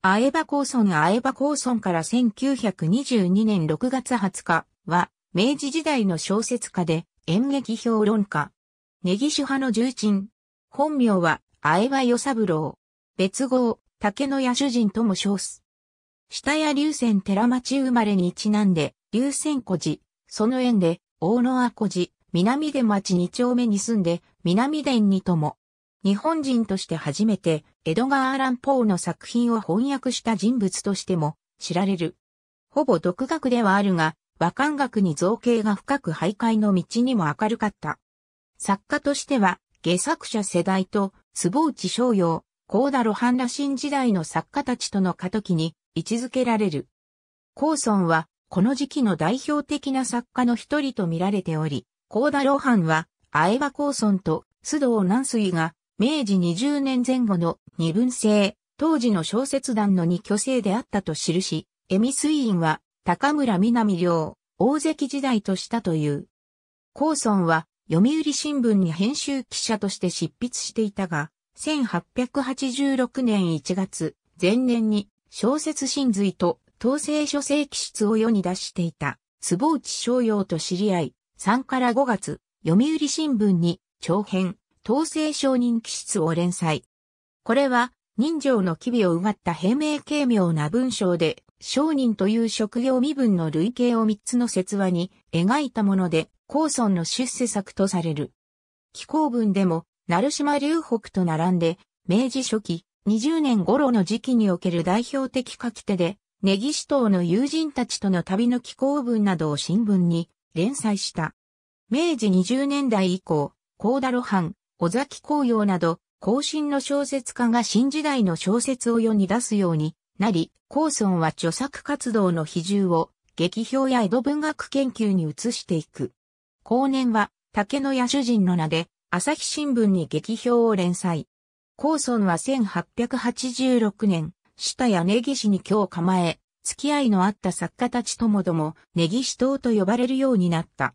アエバ高村アエバ高村から1922年6月20日は、明治時代の小説家で演劇評論家。ネギ主派の重鎮。本名は、アエバ与三郎。別号、竹野屋主人とも称す。下屋流泉寺町生まれにちなんで、流泉小寺、その縁で、大野阿小寺、南出町二丁目に住んで、南殿にとも、日本人として初めてエドガー・アラン・ポーの作品を翻訳した人物としても知られる。ほぼ独学ではあるが、和漢学に造形が深く徘徊の道にも明るかった。作家としては、下作者世代と、坪内商用、高田露伴羅新時代の作家たちとの過渡期に位置づけられる。高村は、この時期の代表的な作家の一人と見られており、高田露伴は、相葉高村と須藤南水が明治20年前後の二分制、当時の小説団の二巨制であったと記し、エミス委員は高村南良、大関時代としたという。高村は読売新聞に編集記者として執筆していたが、1886年1月、前年に小説真髄と統制書生記室を世に出していた、坪内逍遥と知り合い、3から5月、読売新聞に長編、統制承認記述を連載。これは、人情の機微を奪った平明軽妙な文章で、商人という職業身分の類型を三つの説話に描いたもので、高村の出世作とされる。紀行文でも、成島隆北と並んで、明治初期、20年頃の時期における代表的書き手で、ネギ師の友人たちとの旅の紀行文などを新聞に連載した。明治20年代以降、高田露伴、尾崎紅葉など、後進の小説家が新時代の小説を世に出すようになり、高村は著作活動の比重を、劇評や江戸文学研究に移していく。後年は、竹野屋主人の名で、朝日新聞に劇評を連載。高村は1886年、下や根岸に今日構え、付き合いのあった作家たちともども、根岸党と呼ばれるようになった。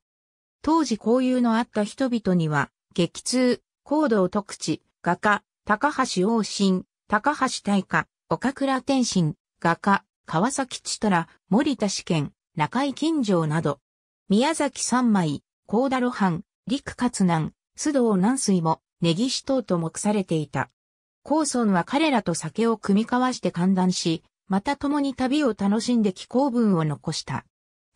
当時交友のあった人々には、激痛、高道徳地、画家、高橋王信、高橋大家、岡倉天心、画家、川崎千虎、森田試験、中井金城など、宮崎三枚、高田露伴、陸勝南、須藤南水も、根岸等と目されていた。高村は彼らと酒を組み交わして歓談し、また共に旅を楽しんで気候文を残した。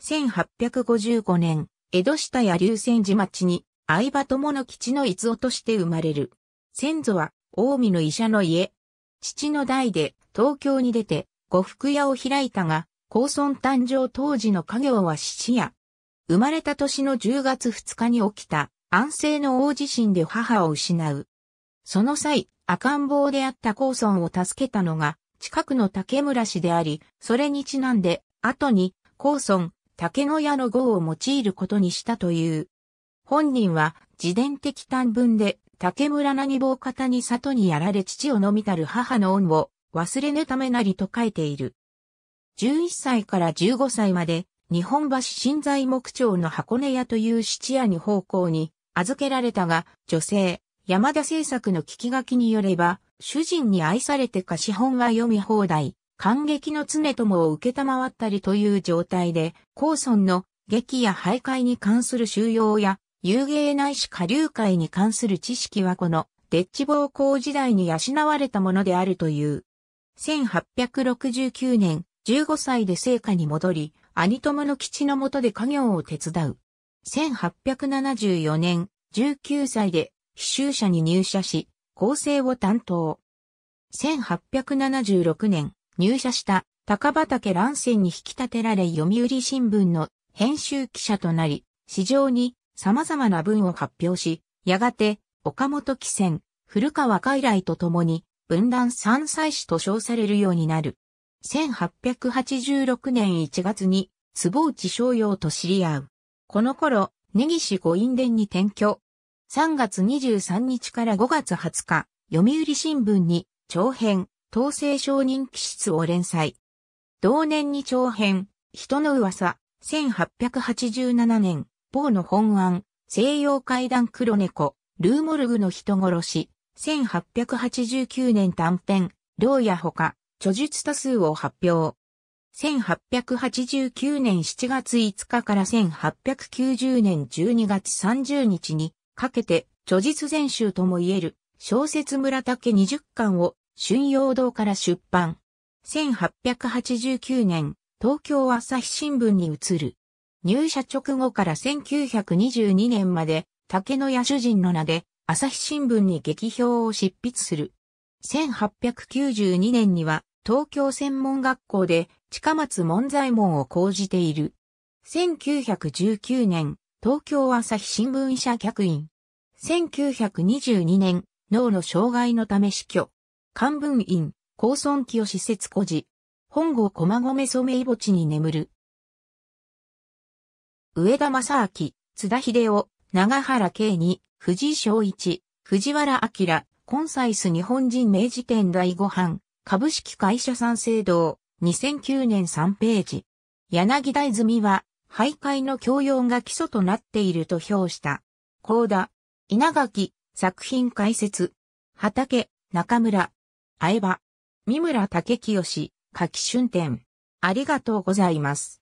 1855年、江戸下や龍泉寺町に相葉友の吉の逸夫として生まれる。先祖は、近江の医者の家。父の代で、東京に出て、呉服屋を開いたが、高村誕生当時の家業は七夜。生まれた年の10月2日に起きた、安政の大地震で母を失う。その際、赤ん坊であった高村を助けたのが、近くの竹村氏であり、それにちなんで、後に、高村、竹の屋の号を用いることにしたという。本人は自伝的短文で竹村なぼ坊方に里にやられ父を飲みたる母の恩を忘れぬためなりと書いている。11歳から15歳まで日本橋新材木町の箱根屋という質屋に奉公に預けられたが女性山田製作の聞き書きによれば主人に愛されて貸本は読み放題感激の常友を受けたまわったりという状態で、高村の劇や徘徊に関する収容や有芸内視下流会に関する知識はこの、デッチ暴行時代に養われたものであるという。1869年、15歳で聖火に戻り、兄友の基地の下で家業を手伝う。1874年、19歳で、必修者に入社し、構成を担当。1876年、入社した高畑乱戦に引き立てられ読売新聞の編集記者となり、市場に様々な文を発表し、やがて、岡本紀仙、古川海来と共に、文壇三祭司と称されるようになる。1886年1月に、坪内商用と知り合う。この頃、根岸御院殿に転居。3月23日から5月20日、読売新聞に、長編、統制承認記室を連載。同年に長編、人の噂、1887年、方の本案、西洋怪談黒猫、ルーモルグの人殺し、1889年短編、牢やほか、著述多数を発表。1889年7月5日から1890年12月30日にかけて、著述全集ともいえる小説村竹20巻を春陽堂から出版。1889年、東京朝日新聞に移る。入社直後から1922年まで、竹野屋主人の名で、朝日新聞に劇評を執筆する。1892年には、東京専門学校で、近松門左衛門を講じている。1919年、東京朝日新聞社客員。1922年、脳の障害のため死去。漢文院、高村清施設孤児。本郷駒込染井墓地に眠る。上田正明、津田秀夫、長原圭に、藤井昭一、藤原明、コンサイス日本人明治店第5版、株式会社三省堂、2009年3ページ。柳田泉は、徘徊の教養が基礎となっていると評した。高田、稲垣、作品解説。畑、中村、相葉、三村竹清、柿春店。ありがとうございます。